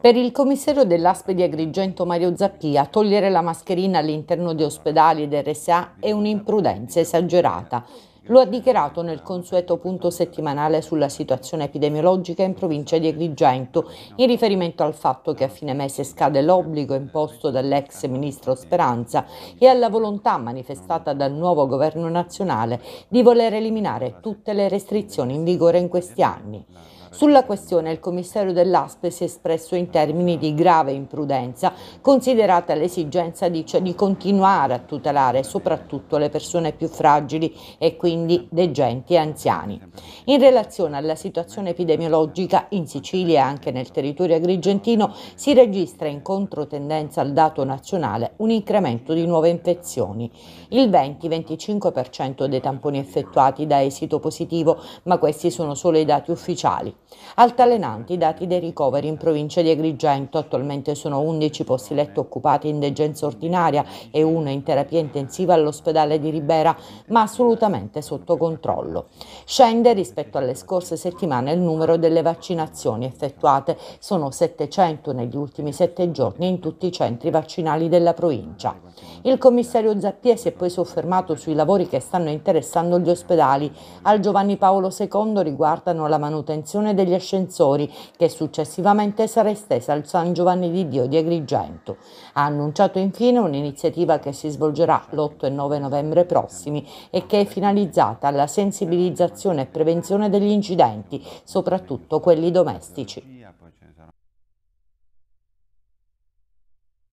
Per il commissario dell'ASPE di Agrigento Mario Zappia, togliere la mascherina all'interno di ospedali ed RSA è un'imprudenza esagerata. Lo ha dichiarato nel consueto punto settimanale sulla situazione epidemiologica in provincia di Agrigento, in riferimento al fatto che a fine mese scade l'obbligo imposto dall'ex ministro Speranza e alla volontà manifestata dal nuovo governo nazionale di voler eliminare tutte le restrizioni in vigore in questi anni. Sulla questione il commissario dell'ASP si è espresso in termini di grave imprudenza, considerata l'esigenza di, cioè, di continuare a tutelare soprattutto le persone più fragili e quindi degenti e anziani. In relazione alla situazione epidemiologica in Sicilia e anche nel territorio agrigentino si registra in controtendenza al dato nazionale un incremento di nuove infezioni. Il 20-25% dei tamponi effettuati da esito positivo, ma questi sono solo i dati ufficiali. Altalenanti i dati dei ricoveri in provincia di Agrigento, attualmente sono 11 posti letto occupati in degenza ordinaria e uno in terapia intensiva all'ospedale di Ribera, ma assolutamente sotto controllo. Scende rispetto alle scorse settimane il numero delle vaccinazioni effettuate, sono 700 negli ultimi 7 giorni in tutti i centri vaccinali della provincia. Il commissario Zappia si è poi soffermato sui lavori che stanno interessando gli ospedali. Al Giovanni Paolo II riguardano la manutenzione degli ascensori che successivamente sarà estesa al San Giovanni di Dio di Agrigento. Ha annunciato infine un'iniziativa che si svolgerà l'8 e 9 novembre prossimi e che è finalizzata alla sensibilizzazione e prevenzione degli incidenti, soprattutto quelli domestici.